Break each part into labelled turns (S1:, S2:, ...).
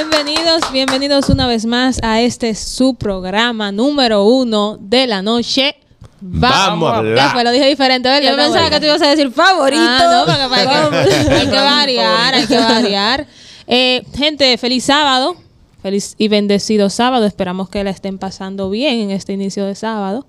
S1: Bienvenidos, bienvenidos una vez más a este su programa número uno de la noche.
S2: Vamos, a Ya, pues
S1: lo dije diferente, ¿verdad? Yo pensaba que tú ibas a decir favorito. Ah, no, que hay que variar, hay que variar. Eh, gente, feliz sábado. Feliz y bendecido sábado. Esperamos que la estén pasando bien en este inicio de sábado.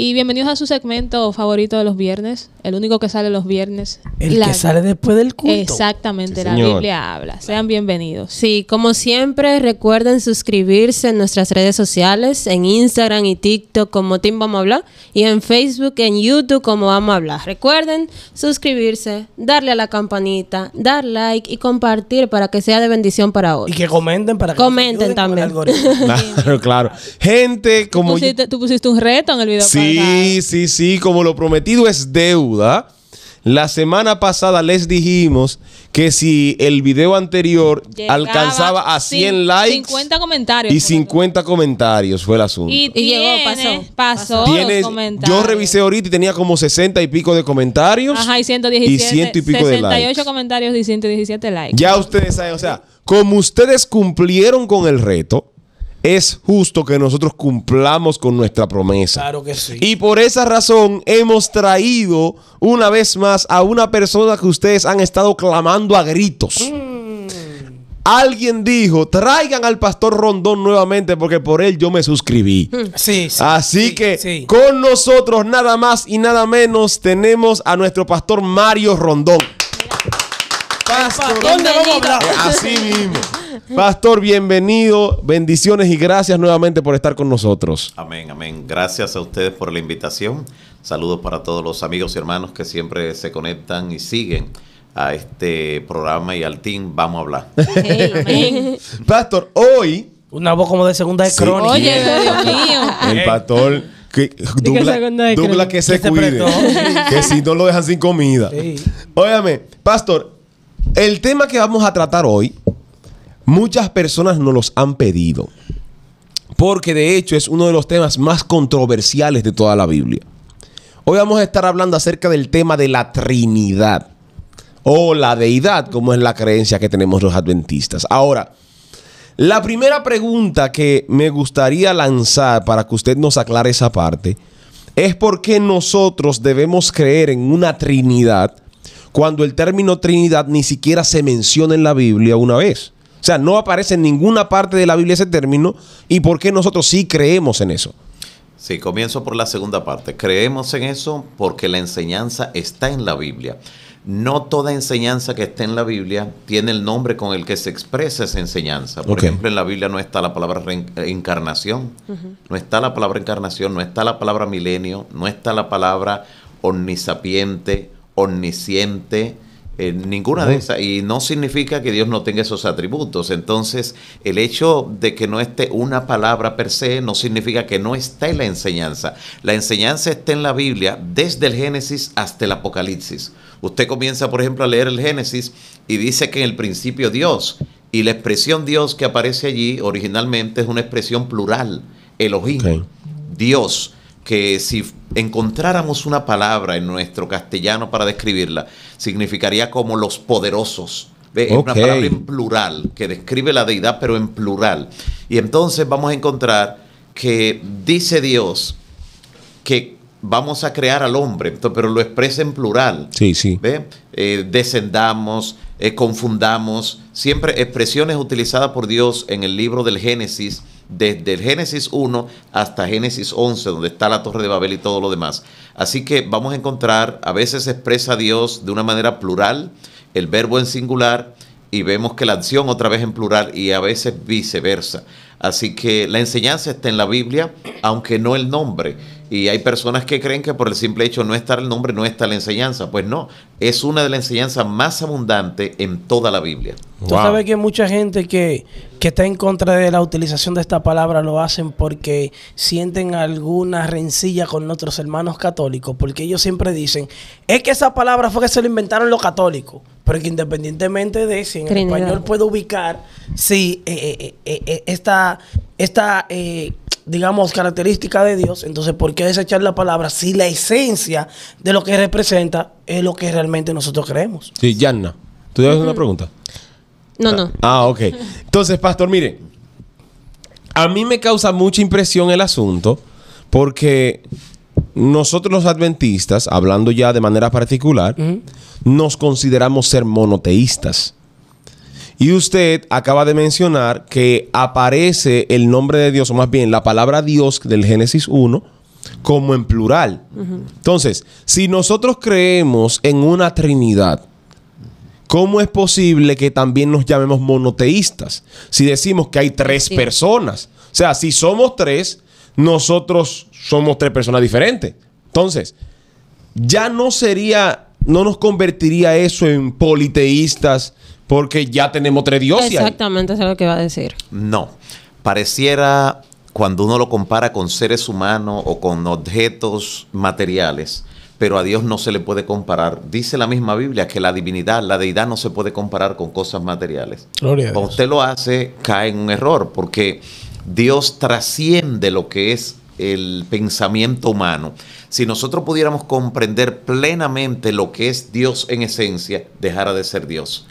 S1: Y bienvenidos a su segmento favorito de los viernes, el único que sale los viernes. El que sale después del culto. Exactamente, la Biblia habla. Sean bienvenidos. Sí, como siempre,
S3: recuerden suscribirse en nuestras redes sociales, en Instagram y TikTok como Team Vamos a Hablar, y en Facebook, en YouTube como Vamos a Hablar. Recuerden suscribirse, darle a la campanita, dar like y compartir para que sea de bendición para hoy
S4: Y que
S2: comenten para que
S3: comenten también. Con el algoritmo.
S2: claro, claro. Gente, como... ¿Tú pusiste,
S3: tú pusiste, un reto en
S1: el video. Sí. Sí,
S2: sí, sí, como lo prometido es deuda. La semana pasada les dijimos que si el video anterior alcanzaba a 100 likes
S1: 50 comentarios, y
S2: 50 comentarios fue el asunto. Y,
S1: llegó, pasó. Pasó. los comentarios. yo revisé
S2: ahorita y tenía como 60 y pico de comentarios. Ajá,
S1: y 117. Y ciento y pico de 68 comentarios y 117 likes. Ya ustedes saben,
S2: o sea, como ustedes cumplieron con el reto, es justo que nosotros cumplamos con nuestra promesa. Claro que sí. Y por esa razón hemos traído una vez más a una persona que ustedes han estado clamando a gritos. Mm. Alguien dijo, traigan al pastor Rondón nuevamente porque por él yo me suscribí. Sí, Así que con nosotros nada más y nada menos tenemos a nuestro pastor Mario Rondón. ¿Dónde vamos a hablar? Así mismo. Pastor, bienvenido. Bendiciones y gracias nuevamente por estar con nosotros.
S5: Amén, amén. Gracias a ustedes por la invitación. Saludos para todos los amigos y hermanos que siempre se conectan y siguen a este programa y al team Vamos a hablar.
S2: pastor, hoy... Una voz como de segunda de crónica. Oye, Dios mío. El pastor... Que que, que se cuide. que si no lo dejan sin comida. Óyame, pastor, el tema que vamos a tratar hoy Muchas personas nos los han pedido, porque de hecho es uno de los temas más controversiales de toda la Biblia. Hoy vamos a estar hablando acerca del tema de la Trinidad o la deidad, como es la creencia que tenemos los adventistas. Ahora, la primera pregunta que me gustaría lanzar para que usted nos aclare esa parte es por qué nosotros debemos creer en una Trinidad cuando el término Trinidad ni siquiera se menciona en la Biblia una vez. O sea, no aparece en ninguna parte de la Biblia ese término y por qué nosotros sí creemos en eso.
S5: Sí, comienzo por la segunda parte. Creemos en eso porque la enseñanza está en la Biblia. No toda enseñanza que esté en la Biblia tiene el nombre con el que se expresa esa enseñanza. Por ejemplo, en la Biblia no está la palabra eh, encarnación, no está la palabra encarnación, no está la palabra milenio, no está la palabra omnisapiente, omnisciente, ninguna de esas. Y no significa que Dios no tenga esos atributos. Entonces, el hecho de que no esté una palabra per se no significa que no esté la enseñanza. La enseñanza está en la Biblia desde el Génesis hasta el Apocalipsis. Usted comienza, por ejemplo, a leer el Génesis y dice que en el principio Dios. Y la expresión Dios que aparece allí originalmente es una expresión plural, Elohim, Dios que si encontráramos una palabra en nuestro castellano para describirla, significaría como los poderosos. Es una palabra en plural, que describe la deidad, pero en plural. Y entonces vamos a encontrar que dice Dios que vamos a crear al hombre, pero lo expresa en plural.
S2: Sí, sí. ¿Ve?
S5: Eh, descendamos, eh, confundamos, siempre expresiones utilizadas por Dios en el libro del Génesis desde el Génesis 1 hasta Génesis 11, donde está la Torre de Babel y todo lo demás. Así que vamos a encontrar, a veces expresa Dios de una manera plural, el verbo en singular, y vemos que la acción otra vez en plural y a veces viceversa. Así que la enseñanza está en la Biblia, aunque no el nombre. Y hay personas que creen que por el simple hecho no estar el nombre no está la enseñanza. Pues no, es una de las enseñanzas más abundantes en toda la Biblia. Tú sabes
S4: que mucha gente que, está en contra de la utilización de esta palabra lo hacen porque sienten alguna rencilla con nuestros hermanos católicos, porque ellos siempre dicen, es que esa palabra fue que se lo inventaron los católicos. Pero que independientemente de si en español puedo ubicar si eh, eh, eh, esta esta, eh, digamos, característica de Dios, entonces, ¿por qué desechar la palabra si la esencia de lo que representa es lo que realmente nosotros creemos?
S2: Sí, Yanna, ¿tú tienes una pregunta? No, no. Ah, ah, ok. Entonces, pastor, mire, a mí me causa mucha impresión el asunto porque nosotros los adventistas, hablando ya de manera particular, nos consideramos ser monoteístas. Y usted acaba de mencionar que aparece el nombre de Dios, o más bien la palabra Dios del Génesis 1, como en plural. Entonces, si nosotros creemos en una Trinidad, ¿cómo es posible que también nos llamemos monoteístas? Si decimos que hay tres personas. O sea, si somos tres, nosotros somos tres personas diferentes. Entonces, ya no sería, no nos convertiría eso en politeístas porque ya tenemos tres dioses.
S3: Exactamente, eso es lo que va a decir.
S5: No, pareciera cuando uno lo compara con seres humanos o con objetos materiales, pero a Dios no se le puede comparar. Dice la misma Biblia que la divinidad, la deidad no se puede comparar con cosas materiales. Gloria Cuando usted lo hace, cae en un error, porque Dios trasciende lo que es el pensamiento humano. Si nosotros pudiéramos comprender plenamente lo que es Dios en esencia, dejara de ser Dios.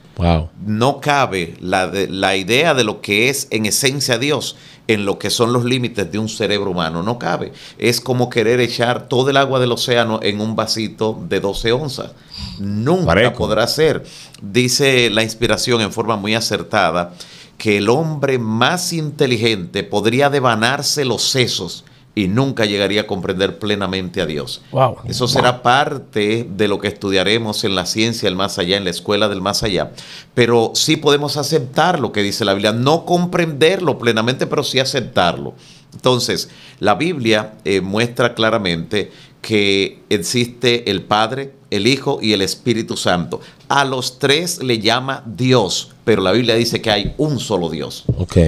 S5: No cabe la, la idea de lo que es en esencia Dios en lo que son los límites de un cerebro humano. No cabe. Es como querer echar todo el agua del océano en un vasito de 12 onzas. Nunca podrá ser. Dice la inspiración en forma muy acertada que el hombre más inteligente podría devanarse los sesos y nunca llegaría a comprender plenamente a Dios. Eso será parte de lo que estudiaremos en la ciencia del más allá, en la escuela del más allá. Pero sí podemos aceptar lo que dice la Biblia, no comprenderlo plenamente, pero sí aceptarlo. Entonces, la Biblia eh, muestra claramente que existe el Padre, el Hijo y el Espíritu Santo. A los tres le llama Dios, pero la Biblia dice que hay un solo Dios.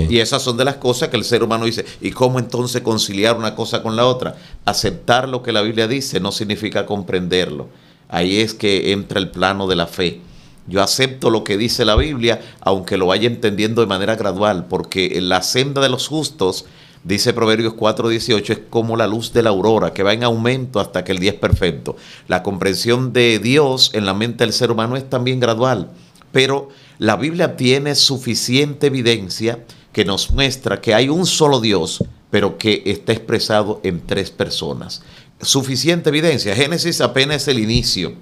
S5: Y esas son de las cosas que el ser humano dice. ¿Y cómo entonces conciliar una cosa con la otra? Aceptar lo que la Biblia dice no significa comprenderlo. Ahí es que entra el plano de la fe. Yo acepto lo que dice la Biblia, aunque lo vaya entendiendo de manera gradual, porque en la senda de los justos Dice Proverbios 4:18, es como la luz de la aurora, que va en aumento hasta que el día es perfecto. La comprensión de Dios en la mente del ser humano es también gradual, pero la Biblia tiene suficiente evidencia que nos muestra que hay un solo Dios, pero que está expresado en tres personas. Suficiente evidencia. Génesis apenas es el inicio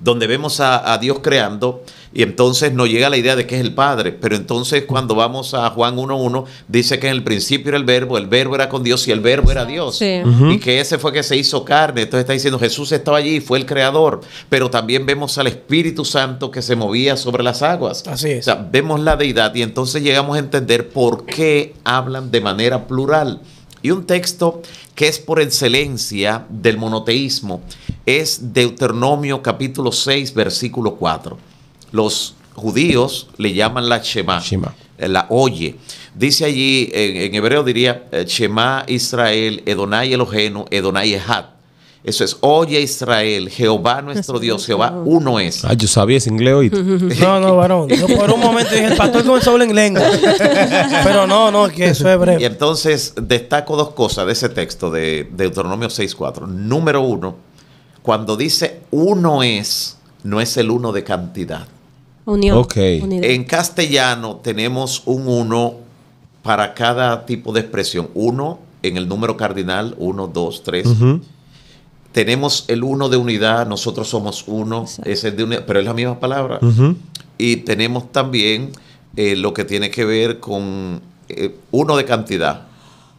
S5: donde vemos a, Dios creando y entonces nos llega la idea de que es el Padre, pero entonces cuando vamos a Juan 1.1 dice que en el principio era el verbo, el verbo era con Dios y el verbo era Dios y que ese fue que se hizo carne, entonces está diciendo Jesús estaba allí, fue el creador, pero también vemos al Espíritu Santo que se movía sobre las aguas. Así es. vemos la deidad y entonces llegamos a entender por qué hablan de manera plural. Y un texto que es por excelencia del monoteísmo, es Deuteronomio capítulo 6, versículo 4. Los judíos le llaman la Shema, eh, la oye. Dice allí, en, hebreo diría, eh, Shema Israel, Edonai Elohenu, Edonai Ehat. Eso es, oye Israel, Jehová nuestro Dios, Jehová uno es.
S2: Ah, yo sabía ese inglés hoy. no, no, varón. Yo por
S4: un momento dije, el pastor comenzó a en lengua.
S5: Pero no, no, que eso es breve. Y entonces destaco dos cosas de ese texto de Deuteronomio 6.4. Número uno, cuando dice uno es, no es el uno de cantidad.
S3: Unión. Okay. En
S5: castellano tenemos un uno para cada tipo de expresión. Uno en el número cardinal, uno, dos, tres tenemos el uno de unidad, nosotros somos uno, pero es la misma palabra. Y tenemos también eh, lo que tiene que ver con eh, uno de cantidad,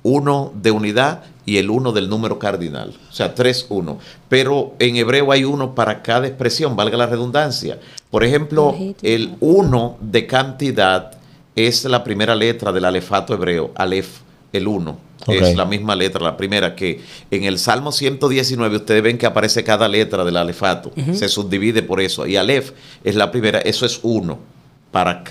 S5: uno de unidad y el uno del número cardinal, o sea, tres uno. Pero en hebreo hay uno para cada expresión, valga la redundancia. Por ejemplo, el uno de cantidad es la primera letra del alefato hebreo, alef, el uno. Es la misma letra, la primera, que en el Salmo 119 ustedes ven que aparece cada letra del alefato, se subdivide por eso. Y alef es la primera, eso es uno para,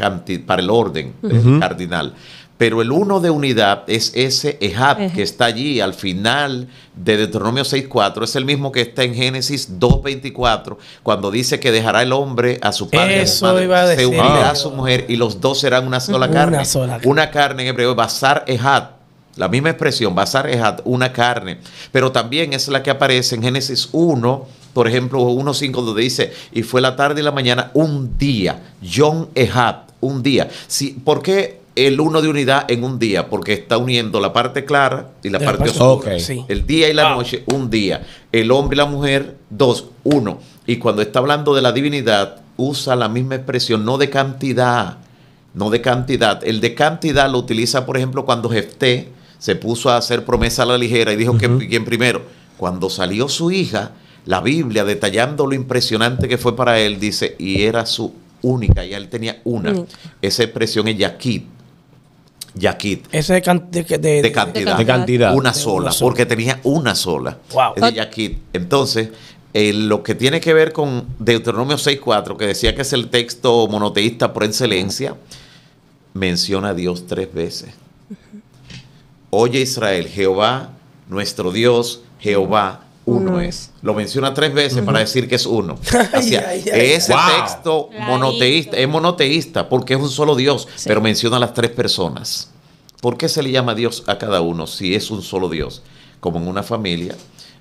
S5: para el orden cardinal. Pero el uno de unidad es ese Ejad que está allí al final de Deuteronomio 6.4. Es el mismo que está en Génesis 2.24, cuando dice que dejará el hombre a su padre, Y a su madre, se unirá a ah. su mujer y los dos serán una sola carne. Una carne. Una carne en hebreo, basar Ejab la misma expresión, basar es una carne, pero también es la que aparece en Génesis 1, por ejemplo, 1.5, donde dice, y fue la tarde y la mañana un día, John Ehat, un día. ¿Por qué el uno de unidad en un día? Porque está uniendo la parte clara y la, parte, oscura. El día y la ah. noche, un día. El hombre y la mujer, dos, uno. Y cuando está hablando de la divinidad, usa la misma expresión, no de cantidad, no de cantidad. El de cantidad lo utiliza, por ejemplo, cuando Jefté se puso a hacer promesa a la ligera y dijo que quien primero. Cuando salió su hija, la Biblia, detallando lo impresionante que fue para él, dice, y era su única, y él tenía una. Esa expresión es Yaquit. Yaquit.
S4: Ese de, de, cantidad. De cantidad. Una, sola, porque
S5: tenía una sola. Wow. Es de Entonces, eh, lo que tiene que ver con Deuteronomio 6.4, que decía que es el texto monoteísta por excelencia, menciona a Dios tres veces. Oye Israel, Jehová, nuestro Dios, Jehová, uno, es. Lo menciona tres veces para decir que es uno. texto monoteísta, es monoteísta porque es un solo Dios, pero menciona a las tres personas. ¿Por qué se le llama Dios a cada uno si es un solo Dios? Como en una familia,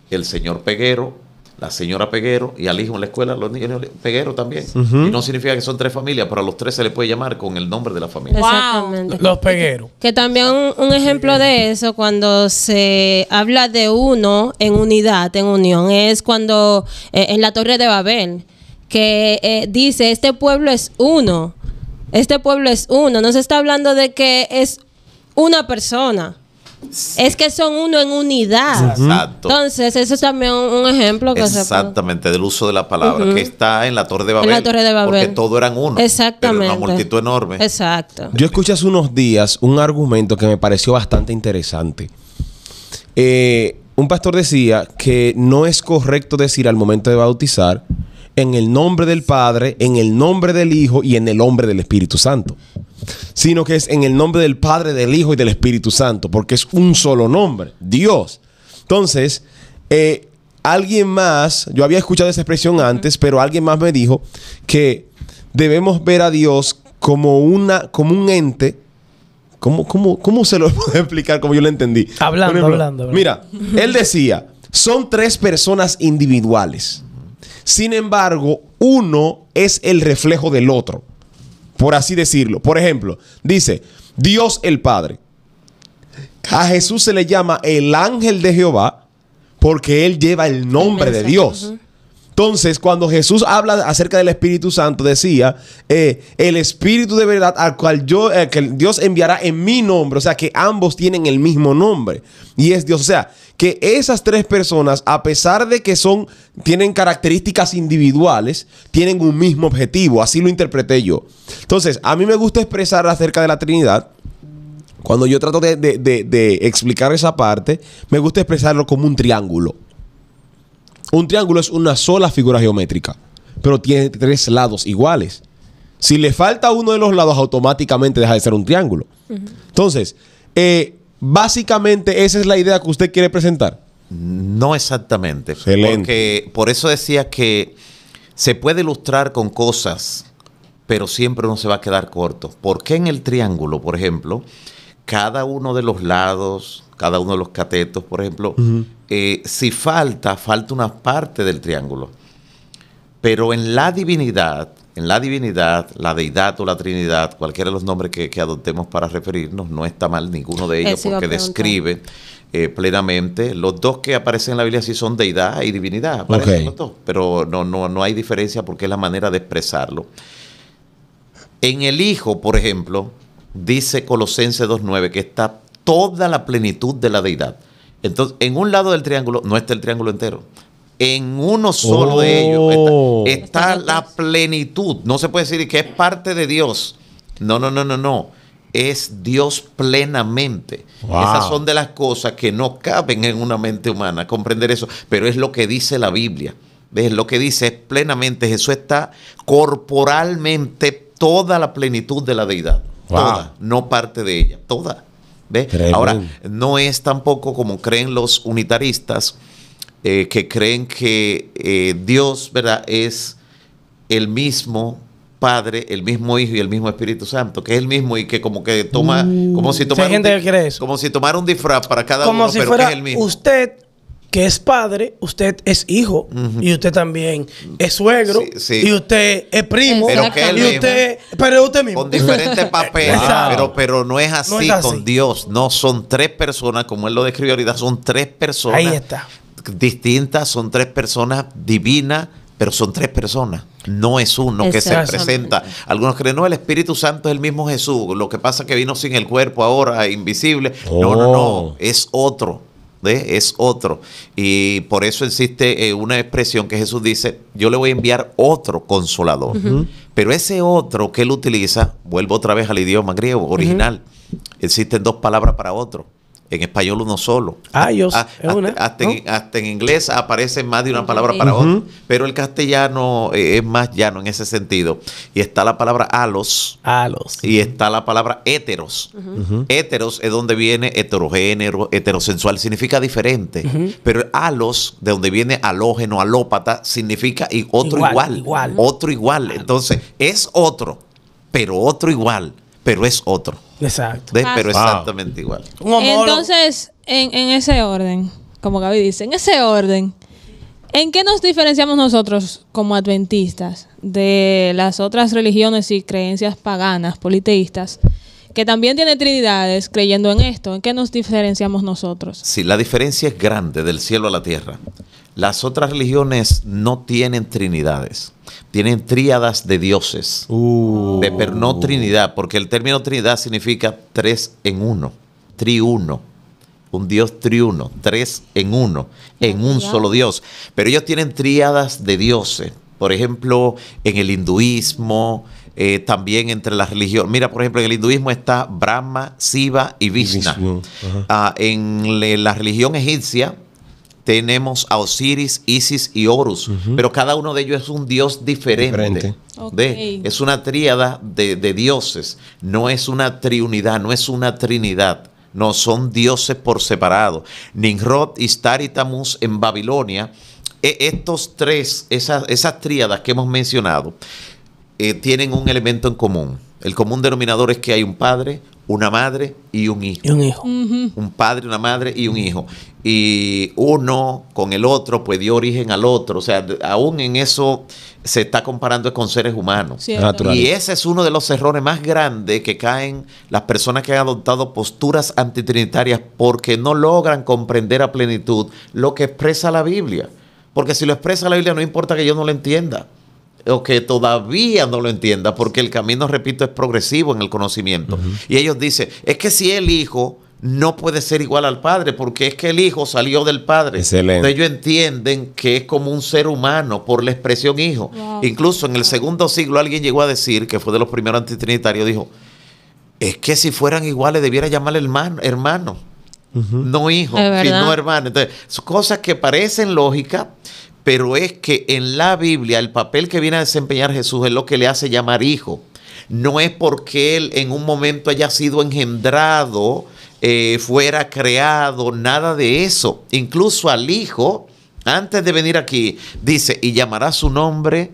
S5: el señor Peguero la señora Peguero y al hijo en la escuela, los niños Peguero también. Y no significa que son tres familias, pero a los tres se le puede llamar con el nombre de la familia.
S4: Exactamente.
S5: Los Pegueros.
S3: Que, también un ejemplo de eso, cuando se habla de uno en unidad, en unión, es cuando eh, en la Torre de Babel, que eh, dice, este pueblo es uno, este pueblo es uno, no se está hablando de que es una persona es que son uno en unidad. Exacto. Entonces, eso es también un ejemplo que Exactamente,
S5: del uso de la palabra, que está en la Torre de Babel. En la Torre de Babel.
S3: Porque
S2: todo eran uno. Exactamente. Pero una multitud enorme.
S3: Exacto.
S2: Yo escuché hace unos días un argumento que me pareció bastante interesante. Eh, un pastor decía que no es correcto decir al momento de bautizar en el nombre del Padre, en el nombre del Hijo y en el nombre del Espíritu Santo. Sino que es en el nombre del Padre, del Hijo y del Espíritu Santo, porque es un solo nombre, Dios. Entonces, eh, alguien más, yo había escuchado esa expresión antes, pero alguien más me dijo que debemos ver a Dios como, una, como un ente. ¿Cómo, cómo, cómo se lo puedo explicar como yo lo entendí? hablando, hablando. Mira, él decía, son tres personas individuales. Sin embargo, uno es el reflejo del otro, por así decirlo. Por ejemplo, dice Dios el Padre. A Jesús se le llama el ángel de Jehová porque él lleva el nombre de Dios. Entonces, cuando Jesús habla acerca del Espíritu Santo, decía, eh, el Espíritu de verdad al cual yo, eh, que Dios enviará en mi nombre, o sea, que ambos tienen el mismo nombre, y es Dios, o sea, que esas tres personas, a pesar de que son, tienen características individuales, tienen un mismo objetivo. Así lo interpreté yo. Entonces, a mí me gusta expresar acerca de la Trinidad. Cuando yo trato de, explicar esa parte, me gusta expresarlo como un triángulo. Un triángulo es una sola figura geométrica, pero tiene tres lados iguales. Si le falta uno de los lados, automáticamente deja de ser un triángulo. Entonces, eh, Básicamente esa es la idea que usted quiere presentar. No exactamente. Porque
S5: por eso decía que se puede ilustrar con cosas, pero siempre uno se va a quedar corto. Porque en el triángulo, por ejemplo, cada uno de los lados, cada uno de los catetos, por ejemplo, eh, si falta, falta una parte del triángulo? Pero en la divinidad, en la divinidad, la deidad o la trinidad, cualquiera de los nombres que, adoptemos para referirnos, no está mal ninguno de ellos porque describe eh, plenamente. Los dos que aparecen en la Biblia sí son deidad y divinidad, aparecen los dos, pero no, no, no hay diferencia porque es la manera de expresarlo. En el Hijo, por ejemplo, dice Colosenses 2.9 que está toda la plenitud de la deidad. Entonces, en un lado del triángulo no está el triángulo entero en uno solo de ellos está, oh. la plenitud. No se puede decir que es parte de Dios. No, no, no, no, no. Es Dios plenamente. Esas son de las cosas que no caben en una mente humana, comprender eso. Pero es lo que dice la Biblia. Es Lo que dice es plenamente, Jesús está corporalmente toda la plenitud de la deidad. Toda, no parte de ella, toda. Ahora, no es tampoco como creen los unitaristas, eh, que creen que eh, Dios ¿verdad? es el mismo Padre, el mismo Hijo y el mismo Espíritu Santo, que es el mismo y que como que toma, mm. como si tomara, un, como si un disfraz para cada uno, si pero que es el mismo.
S4: Usted que es padre, usted es hijo y usted también es suegro y
S5: usted es
S4: primo pero usted, mismo, pero usted mismo con diferentes papeles, pero
S5: pero no es, no es así con Dios, no son tres personas como él lo describió ahorita, son tres personas. Ahí está distintas, son tres personas divinas, pero son tres personas. No es uno que se presenta. Algunos creen, no, el Espíritu Santo es el mismo Jesús. Lo que pasa es que vino sin el cuerpo ahora, invisible. No, no, no, oh. es otro. Es otro. Y por eso existe eh, una expresión que Jesús dice, yo le voy a enviar otro consolador. Pero ese otro que él utiliza, vuelvo otra vez al idioma griego original, existen dos palabras para otro. En español uno solo. Ah, ah hasta, en, inglés aparece más de una palabra para otro, Pero el castellano eh, es más llano en ese sentido. Y está la palabra alos. Alos. Y está la palabra heteros. Éteros es donde viene heterogénero, heterosensual, significa diferente. Pero alos, de donde viene halógeno, alópata, significa otro igual. Otro igual. Entonces, es otro, pero otro igual pero es otro. Exacto. pero exactamente igual. Entonces,
S1: en, en ese orden, como Gaby dice, en ese orden, ¿en qué nos diferenciamos nosotros como adventistas de las otras religiones y creencias paganas, politeístas? que también tiene trinidades, creyendo en esto, ¿en qué nos diferenciamos nosotros?
S5: Sí, la diferencia es grande del cielo a la tierra. Las otras religiones no tienen trinidades, tienen tríadas de dioses, uh. pero no trinidad, porque el término trinidad significa tres en uno, triuno, un Dios triuno, tres en uno, en un solo Dios. Pero ellos tienen tríadas de dioses, por ejemplo, en el hinduismo, eh, también entre las religiones. Mira, por ejemplo, en el hinduismo está Brahma, Siva y Vishnu. Ah, en la religión egipcia tenemos a Osiris, Isis y Horus, pero cada uno de ellos es un dios diferente. es una tríada de, dioses, no es una triunidad, no es una trinidad. No son dioses por separado. Nimrod, Istar y Staritamus en Babilonia. E, estos tres, esas, esas tríadas que hemos mencionado, eh, tienen un elemento en común. El común denominador es que hay un padre, una madre y un hijo.
S4: Y un hijo. Un
S5: padre, una madre y un hijo. Y uno con el otro pues dio origen al otro. O sea, aún en eso se está comparando con seres humanos. Y ese es uno de los errores más grandes que caen las personas que han adoptado posturas antitrinitarias porque no logran comprender a plenitud lo que expresa la Biblia. Porque si lo expresa la Biblia no importa que yo no lo entienda o que todavía no lo entienda, porque el camino, repito, es progresivo en el conocimiento. Y ellos dicen, es que si el hijo no puede ser igual al padre, porque es que el hijo salió del padre. Excelente. Ellos entienden que es como un ser humano por la expresión hijo. Incluso en el segundo siglo alguien llegó a decir, que fue de los primeros antitrinitarios, dijo, es que si fueran iguales debiera llamarle hermano. hermano. No hijo, sino hermano. Entonces, cosas que parecen lógicas, pero es que en la Biblia el papel que viene a desempeñar Jesús es lo que le hace llamar hijo. No es porque él en un momento haya sido engendrado, eh, fuera creado, nada de eso. Incluso al hijo, antes de venir aquí, dice, y llamará su nombre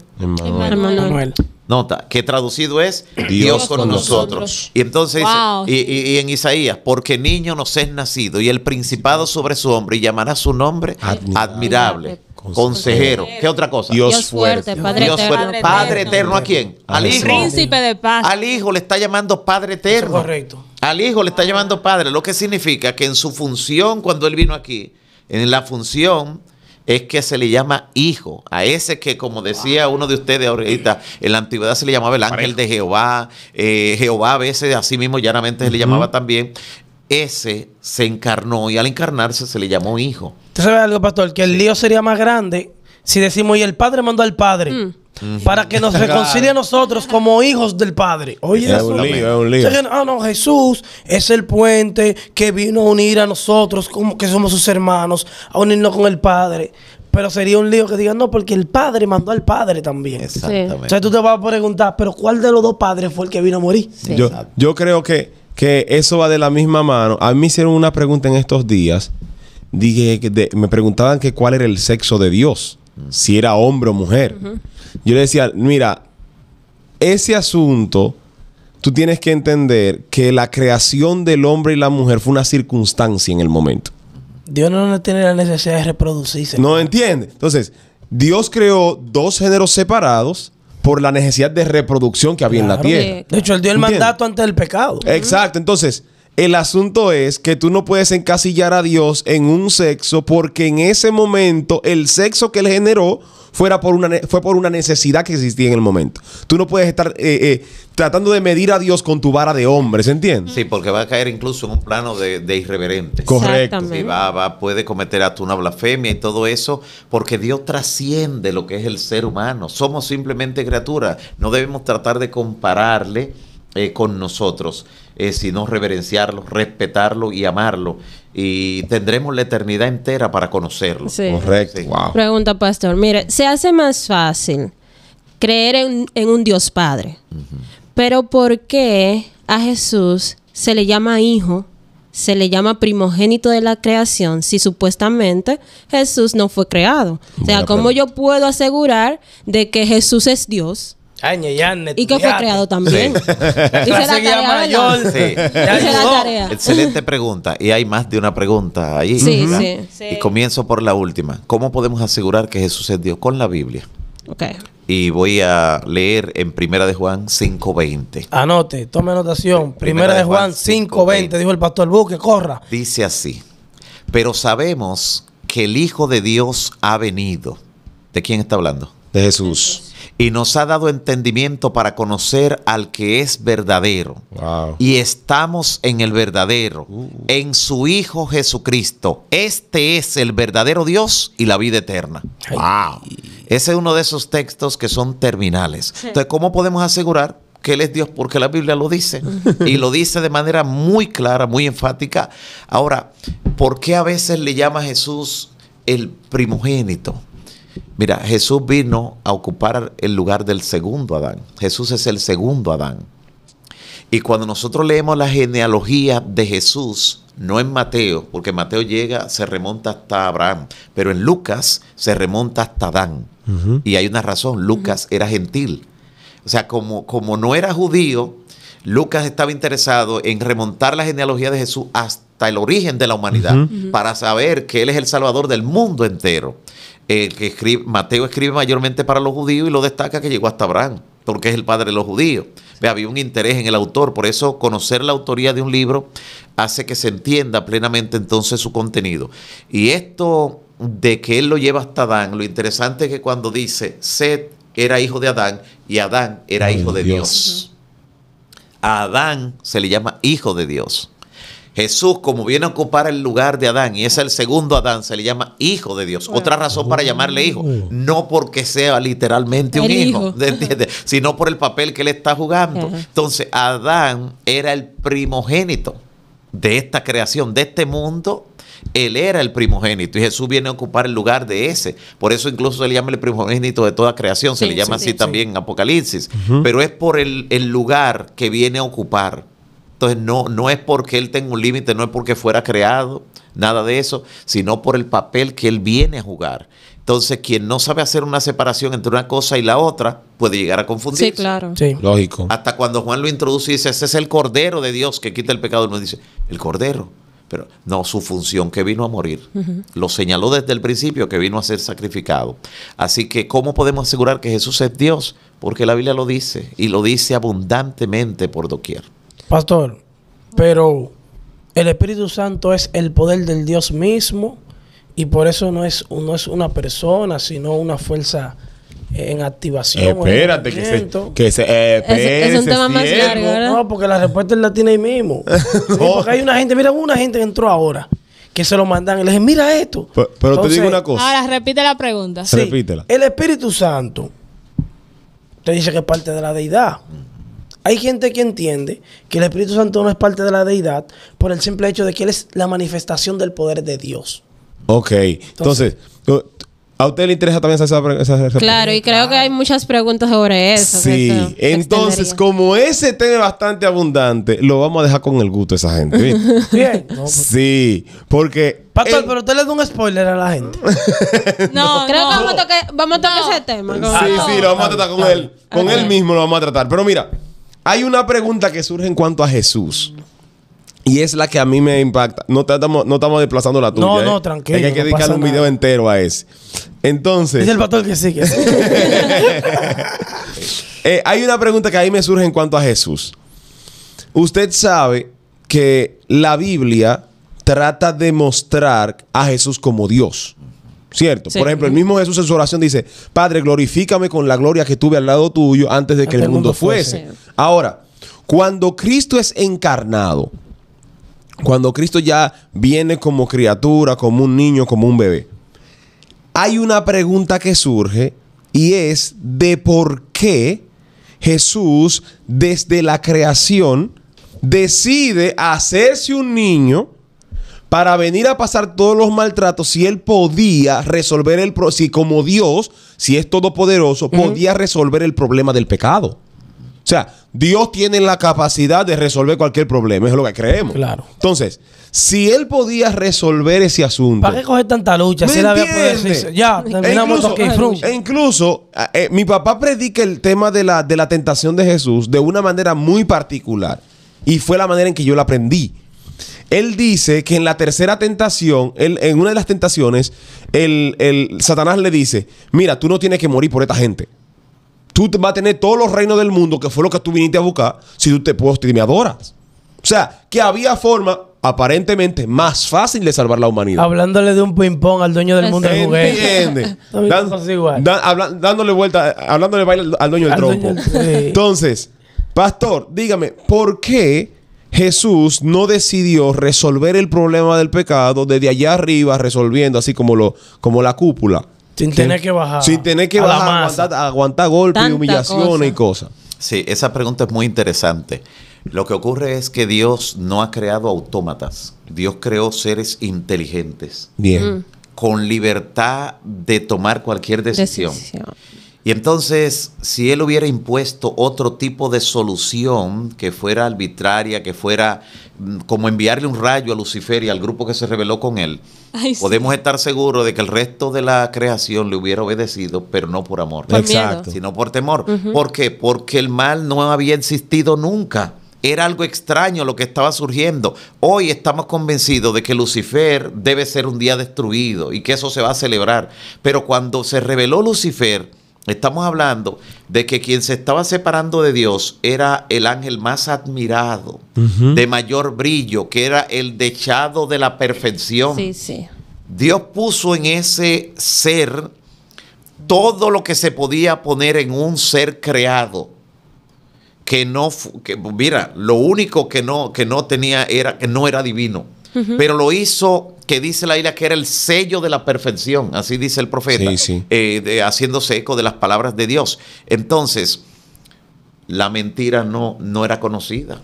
S5: hermano Nota, que traducido es Dios, con, nosotros. Y entonces dice, y, en Isaías, porque niño nos es nacido y el principado sobre su hombre y llamará su nombre admirable Consejero. ¿Qué otra cosa? Dios, fuerte, Padre eterno. Padre eterno, ¿a quién? Al hijo. Príncipe de paz. Al hijo le está llamando Padre eterno. correcto. Al hijo le está llamando Padre, lo que significa que en su función, cuando él vino aquí, en la función es que se le llama hijo, a ese que como decía uno de ustedes ahorita, en la antigüedad se le llamaba el ángel de Jehová, eh, Jehová a veces así mismo llanamente se le llamaba también, ese se encarnó y al encarnarse se le llamó hijo.
S4: ¿Tú sabes algo, pastor? Que el lío sería más grande si decimos, y el padre mandó al padre. Mm. Para que nos reconcilie a nosotros como hijos del Padre. Oye, es un lío, es un lío. Ah, no, Jesús es el puente que vino a unir a nosotros, como que somos sus hermanos, a unirnos con el Padre. Pero sería un lío que digan, no, porque el padre mandó al padre también. Exactamente. O sea, tú te vas a preguntar, pero ¿cuál de los dos padres fue el que vino a morir?
S2: yo creo que que eso va de la misma mano. A mí me hicieron una pregunta en estos días. Dije que me preguntaban que cuál era el sexo de Dios, si era hombre o mujer. Yo le decía, mira, ese asunto, tú tienes que entender que la creación del hombre y la mujer fue una circunstancia en el momento.
S4: Dios no tiene la necesidad de reproducirse. No
S2: entiende. Entonces, Dios creó dos géneros separados por la necesidad de reproducción que había en la tierra. De hecho, él dio el mandato antes del pecado. Exacto, entonces... El asunto es que tú no puedes encasillar a Dios en un sexo porque en ese momento el sexo que él generó por una, fue por una necesidad que existía en el momento. Tú no puedes estar eh, eh, tratando de medir a Dios con tu vara de hombre, ¿se entiende?
S5: Sí, porque va a caer incluso en un plano de, irreverente. Correcto. va, va, puede cometer hasta una blasfemia y todo eso, porque Dios trasciende lo que es el ser humano. Somos simplemente criaturas. No debemos tratar de compararle eh, con nosotros, eh, sino reverenciarlo, respetarlo y amarlo. Y tendremos la eternidad entera para conocerlo.
S3: Pregunta, pastor. Mire, se hace más fácil creer en, un Dios Padre. Pero ¿por qué a Jesús se le llama hijo? se le llama primogénito de la creación si supuestamente Jesús no fue creado. o sea, ¿cómo yo puedo asegurar de que Jesús es Dios
S4: y que fue creado también. Dice
S3: la tarea,
S5: Excelente pregunta. Y hay más de una pregunta ahí. Y comienzo por la última. ¿Cómo podemos asegurar que Jesús es Dios con la Biblia? Y voy a leer en Primera de Juan 5.20.
S4: Anote, tome anotación. Primera, de Juan 5.20, dijo el pastor
S5: Buque, corra. Dice así, pero sabemos que el Hijo de Dios ha venido. ¿De quién está hablando? De Jesús y nos ha dado entendimiento para conocer al que es verdadero. Y estamos en el verdadero, uh. en su Hijo Jesucristo. Este es el verdadero Dios y la vida eterna. Ese es uno de esos textos que son terminales. Entonces, ¿cómo podemos asegurar que Él es Dios? Porque la Biblia lo dice. y lo dice de manera muy clara, muy enfática. Ahora, ¿por qué a veces le llama a Jesús el primogénito? Mira, Jesús vino a ocupar el lugar del segundo Adán. Jesús es el segundo Adán. Y cuando nosotros leemos la genealogía de Jesús, no en Mateo, porque Mateo llega, se remonta hasta Abraham, pero en Lucas se remonta hasta Adán. Y hay una razón, Lucas era gentil. O sea, como, como no era judío, Lucas estaba interesado en remontar la genealogía de Jesús hasta el origen de la humanidad, para saber que Él es el Salvador del mundo entero escribe, Mateo escribe mayormente para los judíos y lo destaca que llegó hasta Abraham, porque es el padre de los judíos. Había un interés en el autor, por eso conocer la autoría de un libro hace que se entienda plenamente entonces su contenido. Y esto de que él lo lleva hasta Adán, lo interesante es que cuando dice, Seth era hijo de Adán y Adán era hijo de Dios. Dios. A Adán se le llama hijo de Dios. Jesús, como viene a ocupar el lugar de Adán y es el segundo Adán, se le llama hijo de Dios. Otra razón para llamarle hijo, oh. no porque sea literalmente un hijo, sino por el papel que él está jugando. Entonces, Adán era el primogénito de esta creación, de este mundo. Él era el primogénito y Jesús viene a ocupar el lugar de ese. Por eso incluso se le llama el primogénito de toda creación, se le llama así también en Apocalipsis. Pero es por el lugar que viene a ocupar entonces no, no es porque él tenga un límite, no es porque fuera creado, nada de eso, sino por el papel que él viene a jugar. Entonces, quien no sabe hacer una separación entre una cosa y la otra puede llegar a confundirse. Sí,
S2: claro. Lógico.
S5: Hasta cuando Juan lo introduce y dice, ese es el Cordero de Dios que quita el pecado, uno dice, el Cordero. Pero no, su función que vino a morir. Lo señaló desde el principio que vino a ser sacrificado. Así que, ¿cómo podemos asegurar que Jesús es Dios? Porque la Biblia lo dice y lo dice abundantemente por doquier.
S4: Pastor, pero el Espíritu Santo es el poder del Dios mismo y por eso no es, no es una persona, sino una fuerza en activación. Espérate, que
S2: se. Que eh, es, un tema más largo,
S4: No, porque la respuesta la tiene ahí mismo. porque hay una gente, mira, una gente que entró ahora que se lo mandan y le dije, mira esto.
S2: Pero, te digo una cosa.
S1: Ahora, repite la pregunta.
S2: Repítela.
S4: El Espíritu Santo te dice que es parte de la deidad. Hay gente que entiende que el Espíritu Santo no es parte de la deidad por el simple hecho de que él es la manifestación del poder de Dios.
S2: Ok, entonces, a usted le interesa también esa, esa, Claro,
S4: y creo que
S3: hay muchas preguntas sobre eso. Sí,
S2: entonces, como ese tema es bastante abundante, lo vamos a dejar con el gusto a esa gente. Bien. Pues. Sí, porque. Pastor, pero usted le da un spoiler a la gente.
S3: no, creo que vamos a tocar ese tema. Sí, sí, lo
S2: vamos a tratar con ah. él. Con él mismo lo vamos a tratar. Pero mira. Hay una pregunta que surge en cuanto a Jesús. Y es la que a mí me impacta. No estamos, no estamos desplazando la tuya. No, ¿eh? no, tranquilo. Hay que, dedicar un video entero a ese. Entonces. Es el pastor
S4: que sigue.
S2: Eh, hay una pregunta que a mí me surge en cuanto a Jesús. Usted sabe que la Biblia trata de mostrar a Jesús como Dios. ¿Cierto? Por ejemplo, el mismo Jesús en su oración dice, Padre, glorifícame con la gloria que tuve al lado tuyo antes de que el, mundo, fuese. Ahora, cuando Cristo es encarnado, cuando Cristo ya viene como criatura, como un niño, como un bebé, hay una pregunta que surge y es de por qué Jesús desde la creación decide hacerse un niño para venir a pasar todos los maltratos, si él podía resolver el problema, si como Dios, si es todopoderoso, podía resolver el problema del pecado. O sea, Dios tiene la capacidad de resolver cualquier problema, es lo que creemos. Claro. Entonces, si él podía resolver ese asunto. ¿Para
S4: qué coger tanta lucha? Si él había Ya, e terminamos e incluso,
S2: incluso eh, eh, mi papá predica el tema de la, de la tentación de Jesús de una manera muy particular. Y fue la manera en que yo la aprendí. Él dice que en la tercera tentación, en una de las tentaciones, el, Satanás le dice, mira, tú no tienes que morir por esta gente. Tú vas a tener todos los reinos del mundo, que fue lo que tú viniste a buscar, si tú te puedes y me adoras. O sea, que había forma aparentemente más fácil de salvar la humanidad.
S4: Hablándole de un ping-pong al dueño del mundo del juguete.
S2: dándole vuelta, hablándole al dueño del Entonces, pastor, dígame, ¿por qué Jesús no decidió resolver el problema del pecado desde allá arriba, resolviendo así como, lo, como la cúpula. Sin tener que bajar. Sin tener que bajar, aguantar, golpes y humillaciones y cosas.
S5: Sí, esa pregunta es muy interesante. Lo que ocurre es que Dios no ha creado autómatas. Dios creó seres inteligentes. Bien. Mm. Con libertad de tomar cualquier decisión. Y entonces, si él hubiera impuesto otro tipo de solución que fuera arbitraria, que fuera mm, como enviarle un rayo a Lucifer y al grupo que se rebeló con él,
S1: podemos
S5: estar seguros de que el resto de la creación le hubiera obedecido, pero no por amor, sino por temor. ¿Por qué? Porque el mal no había existido nunca. Era algo extraño lo que estaba surgiendo. Hoy estamos convencidos de que Lucifer debe ser un día destruido y que eso se va a celebrar. Pero cuando se reveló Lucifer, Estamos hablando de que quien se estaba separando de Dios era el ángel más admirado, de mayor brillo, que era el dechado de la perfección. Dios puso en ese ser todo lo que se podía poner en un ser creado. Que no, que, mira, lo único que no, que no tenía era que no era divino pero lo hizo que dice la ira que era el sello de la perfección, así dice el profeta, eh, haciéndose eco de las palabras de Dios. Entonces, la mentira no, no era conocida.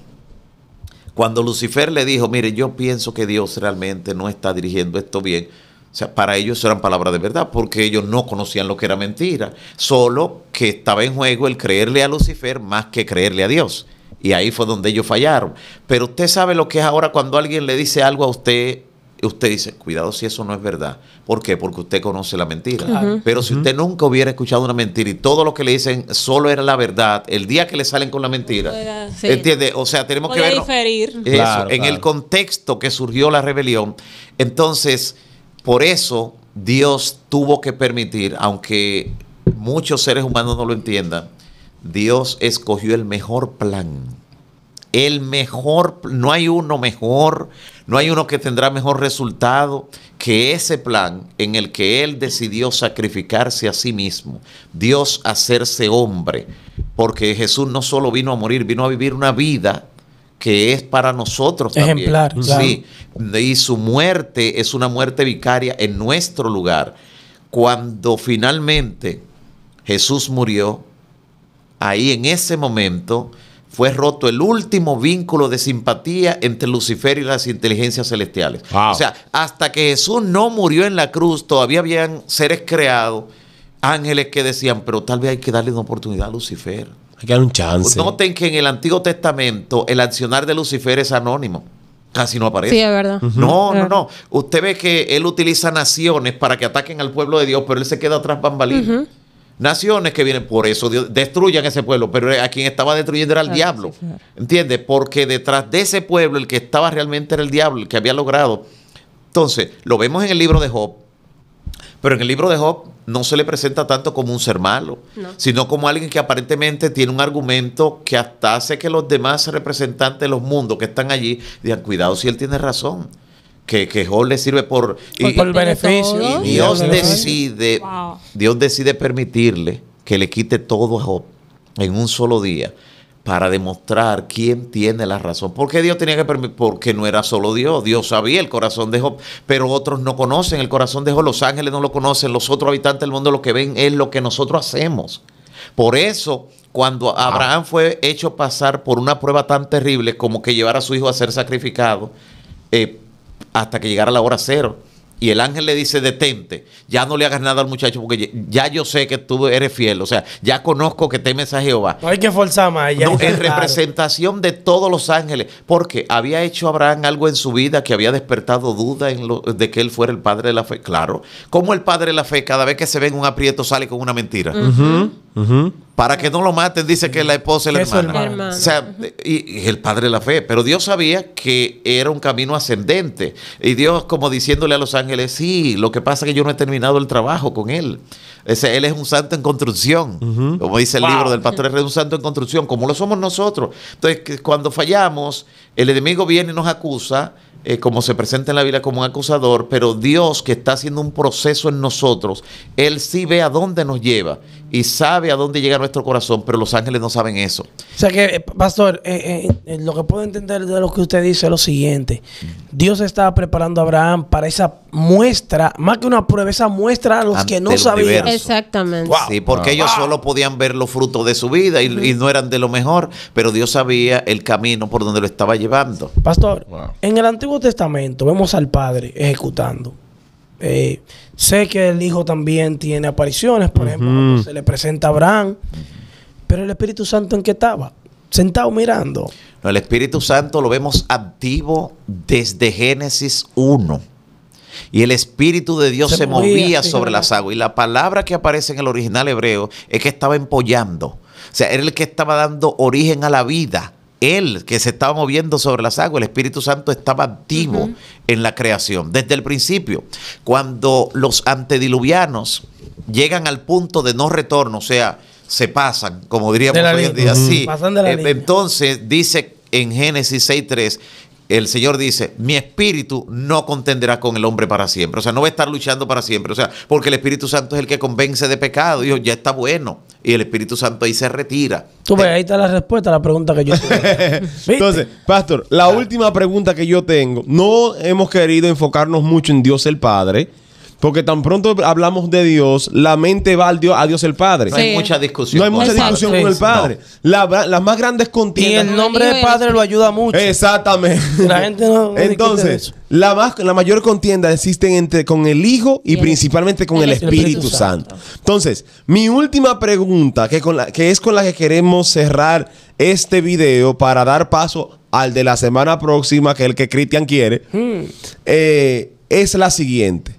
S5: Cuando Lucifer le dijo, mire, yo pienso que Dios realmente no está dirigiendo esto bien, o sea, para ellos eran palabras de verdad, porque ellos no conocían lo que era mentira, solo que estaba en juego el creerle a Lucifer más que creerle a Dios. Y ahí fue donde ellos fallaron. Pero usted sabe lo que es ahora cuando alguien le dice algo a usted, usted dice, cuidado si eso no es verdad. ¿Por qué? Porque usted conoce la mentira. Pero si usted nunca hubiera escuchado una mentira y todo lo que le dicen solo era la verdad, el día que le salen con la mentira, ¿entiende? O sea, tenemos que
S1: ver en el
S5: contexto que surgió la rebelión. Entonces, por eso Dios tuvo que permitir, aunque muchos seres humanos no lo entiendan, Dios escogió el mejor plan. El mejor, no hay uno mejor, no hay uno que tendrá mejor resultado que ese plan en el que Él decidió sacrificarse a sí mismo, Dios hacerse hombre, porque Jesús no solo vino a morir, vino a vivir una vida que es para nosotros también. Sí, y su muerte es una muerte vicaria en nuestro lugar. Cuando finalmente Jesús murió, ahí en ese momento fue roto el último vínculo de simpatía entre Lucifer y las inteligencias celestiales. O sea, hasta que Jesús no murió en la cruz, todavía habían seres creados, ángeles que decían, pero tal vez hay que darle una oportunidad a Lucifer.
S2: Hay que dar un chance.
S5: Noten que en el Antiguo Testamento el accionar de Lucifer es anónimo. Casi no aparece. Sí, es
S3: verdad. No, no,
S5: no. Usted ve que él utiliza naciones para que ataquen al pueblo de Dios, pero él se queda atrás bambalí naciones que vienen por eso, destruyan ese pueblo, pero a quien estaba destruyendo era el diablo, ¿entiende? ¿entiendes? Porque detrás de ese pueblo el que estaba realmente era el diablo, el que había logrado. Entonces, lo vemos en el libro de Job, pero en el libro de Job no se le presenta tanto como un ser malo, sino como alguien que aparentemente tiene un argumento que hasta hace que los demás representantes de los mundos que están allí digan, cuidado si él tiene razón que, Job le sirve por, por el beneficio. Dios decide, Dios decide permitirle que le quite todo a Job en un solo día para demostrar quién tiene la razón. Porque Dios tenía que permitir? Porque no era solo Dios. Dios sabía el corazón de Job, pero otros no conocen el corazón de Job. Los ángeles no lo conocen, los otros habitantes del mundo lo que ven es lo que nosotros hacemos. Por eso, cuando Abraham fue hecho pasar por una prueba tan terrible como que llevar a su hijo a ser sacrificado, eh, hasta que llegara la hora cero. Y el ángel le dice, detente, ya no le hagas nada al muchacho porque ya yo sé que tú eres fiel, o sea, ya conozco que temes a Jehová. No
S4: hay que forzar más.
S5: Ya en representación de todos los ángeles, porque había hecho Abraham algo en su vida que había despertado duda en lo, de que él fuera el padre de la fe. Claro, como el padre de la fe cada vez que se ve en un aprieto sale con una mentira. Para que no lo maten, dice que la esposa y O sea, y, el padre de la fe. Pero Dios sabía que era un camino ascendente. Y Dios, como diciéndole a los ángeles, sí, lo que pasa es que yo no he terminado el trabajo con él. Ese, él es un santo en construcción. Como dice el libro del pastor, es un santo en construcción, como lo somos nosotros. Entonces, que cuando fallamos, el enemigo viene y nos acusa. Eh, como se presenta en la vida como un acusador, pero Dios que está haciendo un proceso en nosotros, Él sí ve a dónde nos lleva y sabe a dónde llega nuestro corazón, pero los ángeles no saben eso. O
S4: sea que, eh, pastor, eh, eh, lo que puedo entender de lo que usted dice es lo siguiente. Dios estaba preparando a Abraham para esa muestra, más que una prueba, esa muestra a los que no sabían. Exactamente. Sí, porque
S5: ellos solo podían ver los frutos de su vida y, y, no eran de lo mejor, pero Dios sabía el camino por donde lo estaba llevando.
S4: Pastor, en el Antiguo Testamento vemos al Padre ejecutando. Eh, sé que el Hijo también tiene apariciones, por ejemplo, se le presenta a Abraham, pero el Espíritu Santo en qué estaba, sentado mirando.
S5: el Espíritu Santo lo vemos activo desde Génesis 1. Y el Espíritu de Dios se, movía sobre las aguas. Y la palabra que aparece en el original hebreo es que estaba empollando. O sea, era el que estaba dando origen a la vida él que se estaba moviendo sobre las aguas, el Espíritu Santo estaba activo en la creación desde el principio. Cuando los antediluvianos llegan al punto de no retorno, o sea, se pasan, como diríamos hoy en día, sí. Eh, entonces dice en Génesis 6.3 el Señor dice, mi espíritu no contenderá con el hombre para siempre. O sea, no va a estar luchando para siempre. O sea, porque el Espíritu Santo es el que convence de pecado. y ya está bueno y el Espíritu Santo ahí se retira.
S2: Tú, ves eh, ahí está la respuesta a la pregunta que yo tengo. Entonces, Pastor, la última pregunta que yo tengo, no hemos querido enfocarnos mucho en Dios el Padre, porque tan pronto hablamos de Dios, la mente va al Dios, a Dios el Padre. No hay mucha discusión. No hay mucha discusión con el Padre. las más grandes contiendas. Y el nombre del Padre lo ayuda mucho. Exactamente. La gente no, Entonces, la, la mayor contienda existe entre, con el Hijo y principalmente con el, Espíritu, Santo. Entonces, mi última pregunta, que, con que es con la que queremos cerrar este video para dar paso al de la semana próxima, que es el que Cristian quiere, hmm. eh, es la siguiente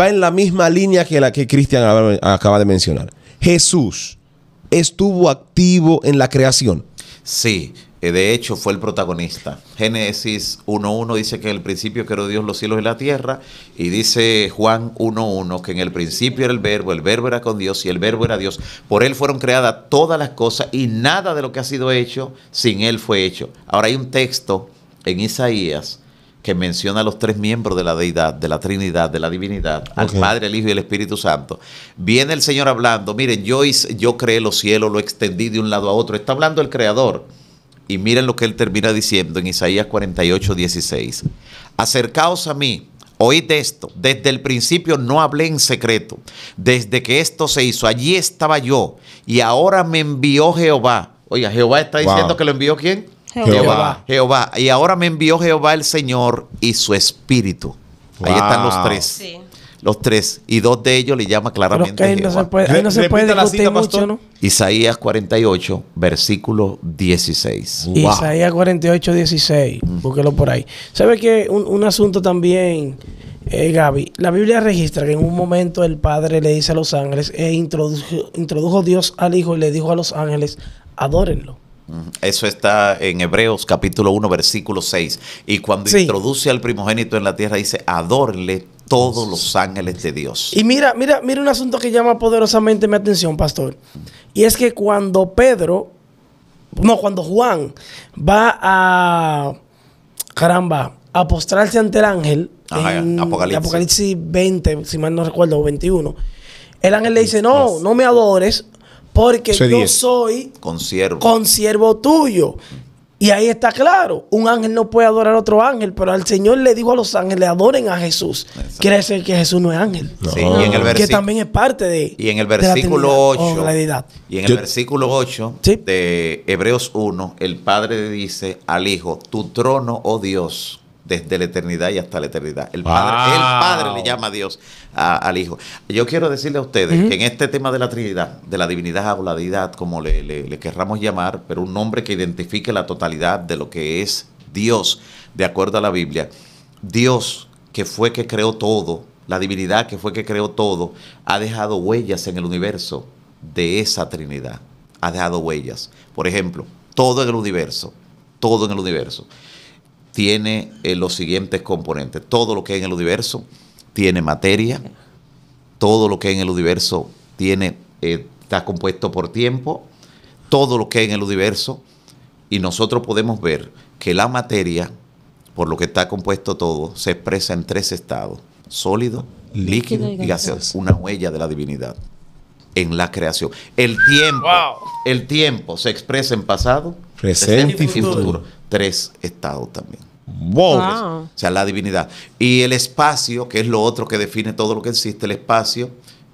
S2: va en la misma línea que la que Cristian acaba de mencionar. Jesús estuvo activo en la creación.
S5: Sí, eh, de hecho fue el protagonista. Génesis 1.1 dice que en el principio creó Dios los cielos y la tierra y dice Juan 1.1 que en el principio era el verbo, el verbo era con Dios y el verbo era Dios. Por él fueron creadas todas las cosas y nada de lo que ha sido hecho sin él fue hecho. Ahora hay un texto en Isaías que menciona a los tres miembros de la deidad, de la Trinidad, de la divinidad, al Padre, el Hijo y el Espíritu Santo. Viene el Señor hablando, miren, yo, creé los cielos, lo extendí de un lado a otro. Está hablando el Creador. Y miren lo que él termina diciendo en Isaías 48, 16. Acercaos a mí, oíd esto. Desde el principio no hablé en secreto. Desde que esto se hizo, allí estaba yo. Y ahora me envió Jehová. Oiga, Jehová está diciendo que lo envió quién? Jehová. Jehová. Y ahora me envió Jehová el Señor y su espíritu. Ahí están los tres. Los tres. Y dos de ellos le llama claramente ahí No se puede, no Isaías 48, versículo 16. Isaías
S4: 48, 16. Búsquelo por ahí. ¿Sabe que un, un asunto también... Eh, Gaby, la Biblia registra que en un momento el Padre le dice a los ángeles, e introdujo Dios al Hijo y le dijo a los ángeles, adórenlo.
S5: Eso está en Hebreos capítulo 1, versículo 6. Y cuando introduce al primogénito en la tierra, dice, adorle todos los ángeles de Dios.
S4: Y mira, mira, mira un asunto que llama poderosamente mi atención, pastor. Y es que cuando Pedro, no, cuando Juan va a, caramba, a postrarse ante el ángel, en Apocalipsis. Apocalipsis 20, si mal no recuerdo, 21, el ángel le dice, no, no me adores, porque yo soy
S5: consiervo.
S4: consiervo tuyo. Y ahí está claro, un ángel no puede adorar a otro ángel, pero al Señor le digo a los ángeles, adoren a Jesús. Quiere decir que Jesús no es ángel, y que también es parte de... Y en el versículo 8, la
S5: y en el versículo 8 de Hebreos 1, el Padre le dice al Hijo, tu trono, oh Dios, desde la eternidad y hasta la eternidad. El el padre le llama a Dios al Hijo. Yo quiero decirle a ustedes que en este tema de la Trinidad, de la divinidad o la deidad, como le, querramos llamar, pero un nombre que identifique la totalidad de lo que es Dios, de acuerdo a la Biblia, Dios que fue que creó todo, la divinidad que fue que creó todo, ha dejado huellas en el universo de esa Trinidad. Ha dejado huellas. Por ejemplo, todo en el universo, todo en el universo, tiene eh, los siguientes componentes. Todo lo que hay en el universo tiene materia, todo lo que hay en el universo tiene, eh, está compuesto por tiempo, todo lo que hay en el universo, y nosotros podemos ver que la materia, por lo que está compuesto todo, se expresa en tres estados, sólido, líquido, y gaseoso, una huella de la divinidad en la creación. El tiempo, el tiempo se expresa en pasado, presente Y futuro. Tres estados también. Wow. O sea, la divinidad. Y el espacio, que es lo otro que define todo lo que existe, el espacio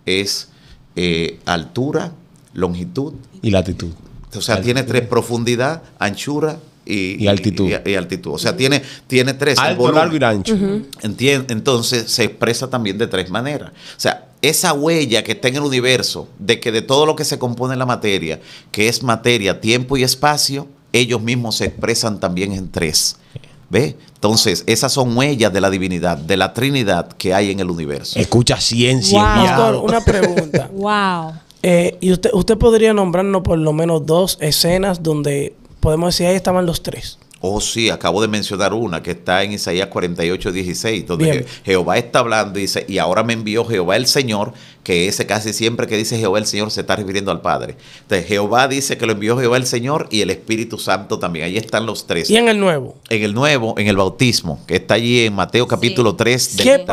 S5: es eh, altura, longitud.
S2: Y latitud. O sea, tiene tres,
S5: profundidad, anchura y, altitud. Y, altitud. O sea, tiene, tiene tres. Alto, largo y ancho. entonces, se expresa también de tres maneras. O sea, esa huella que está en el universo, de que de todo lo que se compone la materia, que es materia, tiempo y espacio, ellos mismos se expresan también en tres. ¿Ve? Entonces, esas son huellas de la divinidad, de la Trinidad que hay en el universo. Escucha ciencia. Wow. una
S4: pregunta. wow. Eh, y usted, usted podría nombrarnos por lo menos dos escenas donde podemos decir ahí estaban los tres.
S5: Oh, sí, acabo de mencionar una que está en Isaías 48, 16, donde Jehová está hablando y dice, y ahora me envió Jehová el Señor, que ese casi siempre que dice Jehová el Señor se está refiriendo al Padre. Entonces, Jehová dice que lo envió Jehová el Señor y el Espíritu Santo también. Ahí están los tres. ¿Y en el Nuevo? En el Nuevo, en el bautismo, que está allí en Mateo capítulo 3, del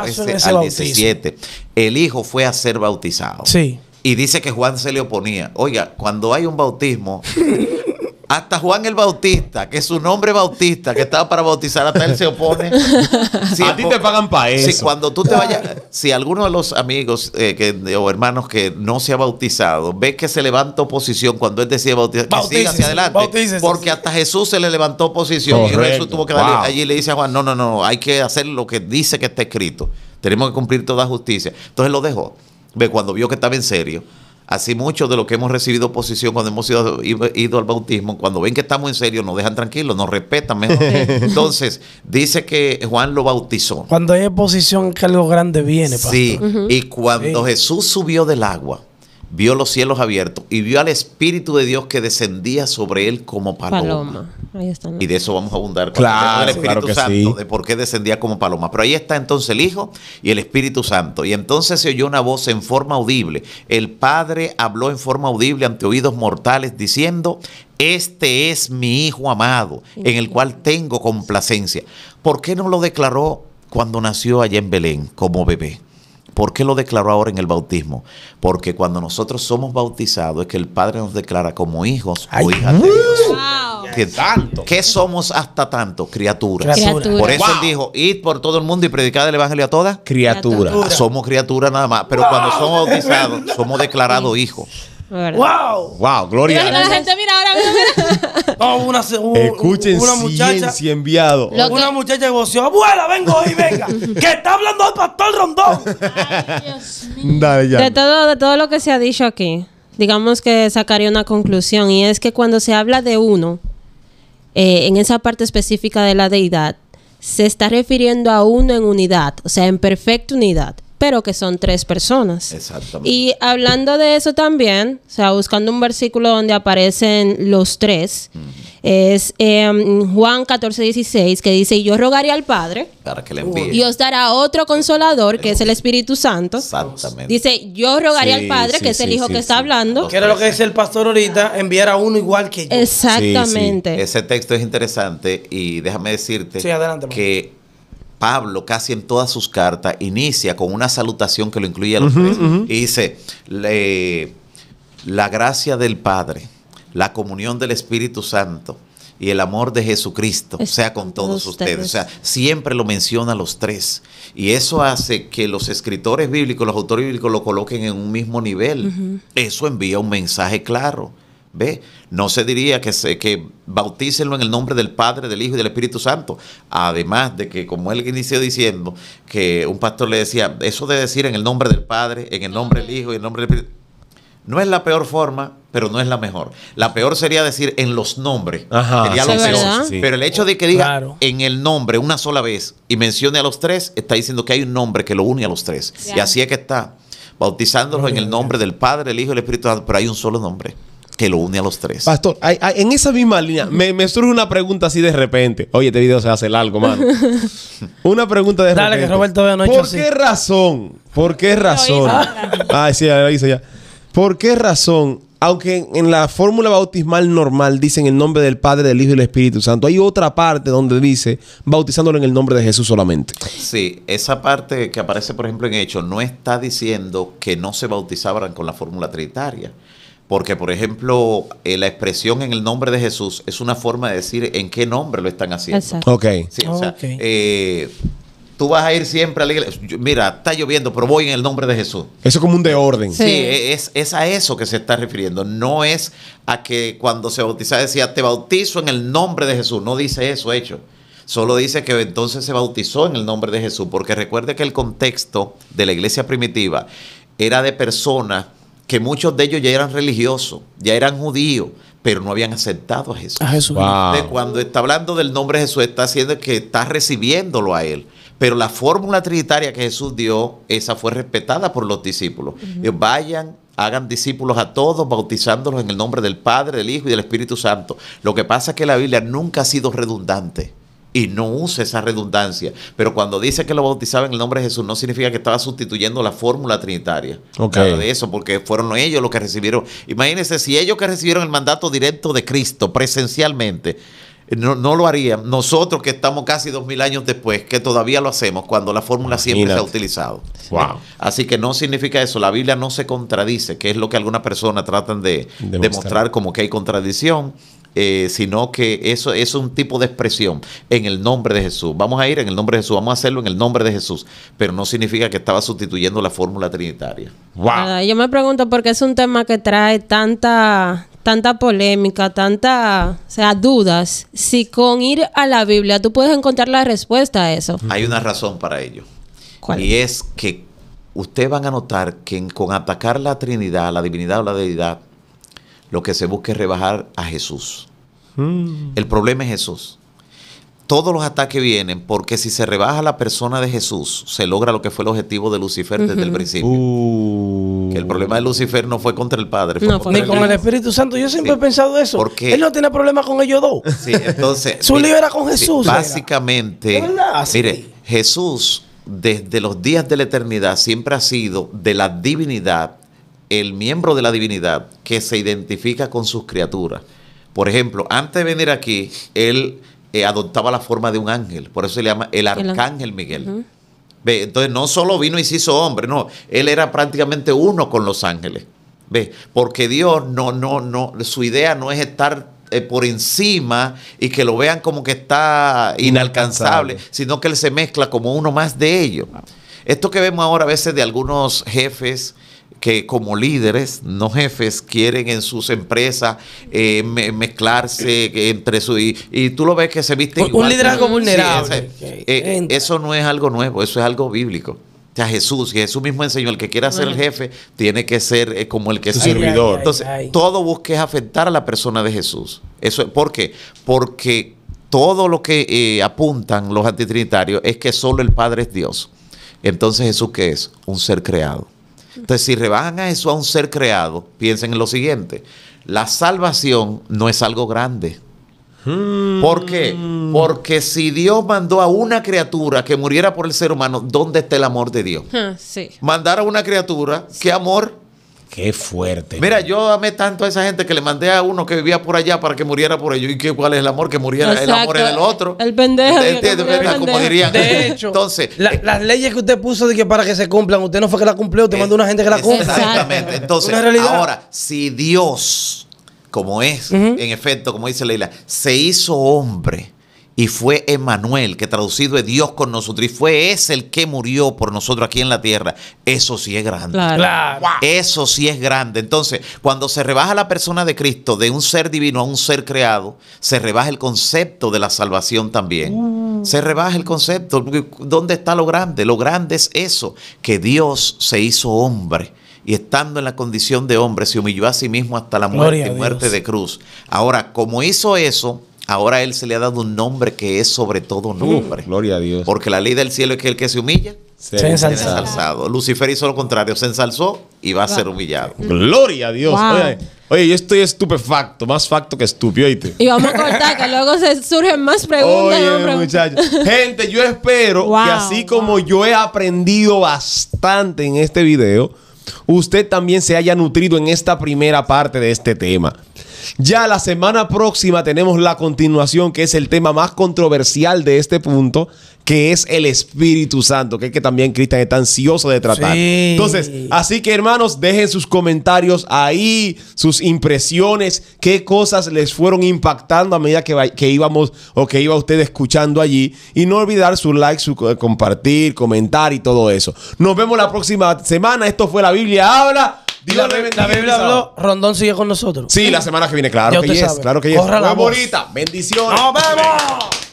S5: al 17. El Hijo fue a ser bautizado. Sí. Y dice que Juan se le oponía. Oiga, cuando hay un bautismo... Hasta Juan el Bautista, que es su nombre Bautista, que estaba para bautizar, hasta él se opone. a
S2: ti te pagan para eso. Si cuando tú te
S5: vayas, si alguno de los amigos eh, o hermanos que no se ha bautizado ve que se levanta oposición cuando él decide bautizar, hacia adelante. Porque hasta Jesús se le levantó oposición y Jesús tuvo que darle allí le dice a Juan: no, no, no, hay que hacer lo que dice que está escrito. Tenemos que cumplir toda justicia. Entonces lo dejó. Ve, cuando vio que estaba en serio, Así muchos de los que hemos recibido oposición cuando hemos ido, al bautismo, cuando ven que estamos en serio, nos dejan tranquilos, nos respetan mejor. Entonces, dice que Juan lo bautizó.
S4: Cuando hay oposición, que algo grande viene. Sí, y
S5: cuando Jesús subió del agua, vio los cielos abiertos y vio al Espíritu de Dios que descendía sobre él como paloma. Y de eso vamos a abundar. Claro, el Espíritu Santo, de por qué descendía como paloma. Pero ahí está entonces el Hijo y el Espíritu Santo. Y entonces se oyó una voz en forma audible. El Padre habló en forma audible ante oídos mortales diciendo, este es mi Hijo amado, en el cual tengo complacencia. ¿Por qué no lo declaró cuando nació allá en Belén como bebé? ¿Por qué lo declaró ahora en el bautismo? Porque cuando nosotros somos bautizados es que el Padre nos declara como hijos o hijas de mm. Dios. Tanto. ¿Qué somos hasta tanto? Criaturas. Criatura. Por eso él dijo, id por todo el mundo y predicad el evangelio a todas. Criaturas. Criatura. Somos criaturas nada más. Pero cuando somos bautizados, somos declarados hijos.
S1: ¡Wow!
S5: ¡Wow! ¡Gloria! a la gente
S1: mira ahora,
S2: oh, una, Escuchen una muchacha. enviado.
S4: Una muchacha voció, abuela, vengo hoy, venga. que está hablando el pastor Rondón.
S2: Dios mío. De
S1: todo,
S3: de todo lo que se ha dicho aquí, digamos que sacaría una conclusión y es que cuando se habla de uno, eh, en esa parte específica de la deidad, se está refiriendo a uno en unidad, o sea, en perfecta unidad, pero que son tres personas. Exactamente. Y hablando de eso también, o sea, buscando un versículo donde aparecen los tres es em, Juan 14, 16, que dice, yo rogaré al Padre, para que
S4: le envíe. y os
S3: dará otro consolador, que es el Espíritu Santo. Exactamente. Dice, yo rogaré al Padre, que es el Hijo que está hablando. Que era lo que
S4: dice el pastor ahorita, enviar a uno igual que yo.
S5: Exactamente. Ese texto es interesante y déjame decirte que Pablo casi en todas sus cartas inicia con una salutación que lo incluye a los tres y dice, la gracia del Padre la comunión del Espíritu Santo y el amor de Jesucristo sea con todos ustedes. O sea, siempre lo menciona los tres. Y eso hace que los escritores bíblicos, los autores bíblicos lo coloquen en un mismo nivel. Eso envía un mensaje claro. ¿Ve? No se diría que, se, que bautícenlo en el nombre del Padre, del Hijo y del Espíritu Santo. Además de que, como él inició diciendo, que un pastor le decía, eso de decir en el nombre del Padre, en el nombre del Hijo y en el nombre del Espíritu, no es la peor forma pero no es la mejor. La peor sería decir en los nombres. Ajá, Pero el hecho de que diga en el nombre una sola vez y mencione a los tres, está diciendo que hay un nombre que lo une a los tres. Y así es que está, bautizándolos en el
S2: nombre del Padre, el Hijo y el Espíritu Santo, pero hay un solo nombre que lo une a los tres. Pastor, en esa misma línea, me, surge una pregunta así de repente. Oye, este video se hace largo, mano. Una pregunta de repente. Dale, que Roberto ¿Por qué razón? ¿Por qué razón? Ay, ah, sí, lo hice ya. ¿Por qué razón aunque en la fórmula bautismal normal dicen el nombre del Padre, del Hijo y del Espíritu Santo, hay otra parte donde dice bautizándolo en el nombre de Jesús solamente.
S5: Sí, esa parte que aparece, por ejemplo, en Hechos no está diciendo que no se bautizaban con la fórmula trinitaria. Porque, por ejemplo, eh, la expresión en el nombre de Jesús es una forma de decir en qué nombre lo están haciendo. Exacto. Ok. Sí, eh, tú vas a ir siempre a la iglesia. Mira, está lloviendo, pero voy en el nombre de Jesús.
S2: Eso es como un de orden. Sí, e,
S5: es, a eso que se está refiriendo. No es a que cuando se bautizaba decía, te bautizo en el nombre de Jesús. No dice eso, hecho. Solo dice que entonces se bautizó en el nombre de Jesús, porque recuerde que el contexto de la iglesia primitiva era de personas que muchos de ellos ya eran religiosos, ya eran judíos, pero no habían aceptado a
S4: Jesús. A
S5: Cuando está hablando del nombre de Jesús, está haciendo que está recibiéndolo a él. Pero la fórmula trinitaria que Jesús dio, esa fue respetada por los discípulos. Vayan, hagan discípulos a todos, bautizándolos en el nombre del Padre, del Hijo y del Espíritu Santo. Lo que pasa es que la Biblia nunca ha sido redundante y no usa esa redundancia. Pero cuando dice que lo bautizaba en el nombre de Jesús, no significa que estaba sustituyendo la fórmula trinitaria. de eso, porque fueron ellos los que recibieron. Imagínense si ellos que recibieron el mandato directo de Cristo presencialmente no, no, lo harían. Nosotros que estamos casi dos mil años después, que todavía lo hacemos cuando la fórmula siempre se ha utilizado. Así que no significa eso. La Biblia no se contradice, que es lo que algunas personas tratan de demostrar, como que hay contradicción. Eh, sino que eso es un tipo de expresión en el nombre de Jesús. Vamos a ir en el nombre de Jesús, vamos a hacerlo en el nombre de Jesús, pero no significa que estaba sustituyendo la fórmula trinitaria. yo me
S3: pregunto por qué es un tema que trae tanta tanta polémica, tanta, sea, dudas, si con ir a la Biblia tú puedes encontrar la respuesta a eso.
S5: Hay una razón para ello. ¿Cuál? Y es que ustedes van a notar que con atacar la Trinidad, la divinidad o la deidad, lo que se busca es rebajar a Jesús. Mm. El problema es Jesús todos los ataques vienen porque si se rebaja la persona de Jesús, se logra lo que fue el objetivo de Lucifer desde el principio.
S2: Uh. Que el problema
S5: de Lucifer no fue contra el Padre, ni con el
S4: Espíritu Santo. Yo siempre he
S5: pensado eso. Porque Él no
S4: tiene problema con ellos dos.
S5: Sí, entonces. Su lío era con Jesús. básicamente, mire, Jesús desde los días de la eternidad siempre ha sido de la divinidad, el miembro de la divinidad que se identifica con sus criaturas. Por ejemplo, antes de venir aquí, él eh, adoptaba la forma de un ángel, por eso se le llama el arcángel Miguel. Entonces no solo vino y se hizo hombre, no, él era prácticamente uno con los ángeles. ¿Ve? Porque Dios no, no, no, su idea no es estar eh, por encima y que lo vean como que está inalcanzable, sino que él se mezcla como uno más de ellos. Esto que vemos ahora a veces de algunos jefes que como líderes, no jefes, quieren en sus empresas eh, mezclarse entre su... Y, tú lo ves que se viste un, igual. Un liderazgo vulnerable. Eh, eso no es algo nuevo, eso es algo bíblico. O sea, Jesús, Jesús mismo enseñó, el que quiera ser el jefe, tiene que ser eh, como el que es servidor. Entonces, todo busque afectar a la persona de Jesús. Eso, ¿Por qué? Porque todo lo que apuntan los antitrinitarios es que solo el Padre es Dios. Entonces, ¿Jesús qué es? Un ser creado. Entonces, si rebajan a eso a un ser creado, piensen en lo siguiente, la salvación no es algo grande. Mm. ¿Por qué? Porque si Dios mandó a una criatura que muriera por el ser humano, ¿dónde está el amor de Dios? Ah, Mandar a una criatura, ¿qué amor?
S2: Qué fuerte.
S5: Mira, yo amé tanto a esa gente que le mandé a uno que vivía por allá para que muriera por ello. ¿Y qué, cuál es el amor? Que muriera el amor del otro. El pendejo. como dirían. De hecho, entonces, eh,
S4: las leyes que usted puso de que para que se cumplan, usted no fue que las cumplió, te eh, mandó a una gente que las cumpla.
S5: Exactamente. Entonces, ahora, si Dios, como es, en efecto, como dice Leila, se hizo hombre y fue Emanuel, que traducido es Dios con nosotros, y fue ese el que murió por nosotros aquí en la tierra, eso sí es grande. Eso sí es grande. Entonces, cuando se rebaja la persona de Cristo de un ser divino a un ser creado, se rebaja el concepto de la salvación también. Mm. Se rebaja el concepto. ¿Dónde está lo grande? Lo grande es eso, que Dios se hizo hombre y estando en la condición de hombre se humilló a sí mismo hasta la muerte, muerte de cruz. Ahora, como hizo eso, Ahora él se le ha dado un nombre que es sobre todo nombre. gloria a Dios. Porque la ley del cielo es que el que se humilla se, ensalzó. ensalzado. Lucifer hizo lo contrario, se ensalzó y va a ser
S2: humillado. Gloria a Dios. Oye, yo estoy estupefacto, más facto que estúpido.
S1: Y vamos
S3: a cortar, que luego se surgen más preguntas. Oye,
S2: muchachos. Gente, yo espero que así como yo he aprendido bastante en este video, usted también se haya nutrido en esta primera parte de este tema. Ya la semana próxima tenemos la continuación, que es el tema más controversial de este punto, que es el Espíritu Santo, que es que también Cristian está ansioso de tratar. Entonces, así que hermanos, dejen sus comentarios ahí, sus impresiones, qué cosas les fueron impactando a medida que, que íbamos o que iba usted escuchando allí. Y no olvidar su like, su eh, compartir, comentar y todo eso. Nos vemos la próxima semana. Esto fue La Biblia Habla
S4: la, la, Rondón sigue con nosotros. Sí, la
S2: semana que viene, claro que yes, claro que yes. la bonita. Bendiciones. ¡Nos vemos!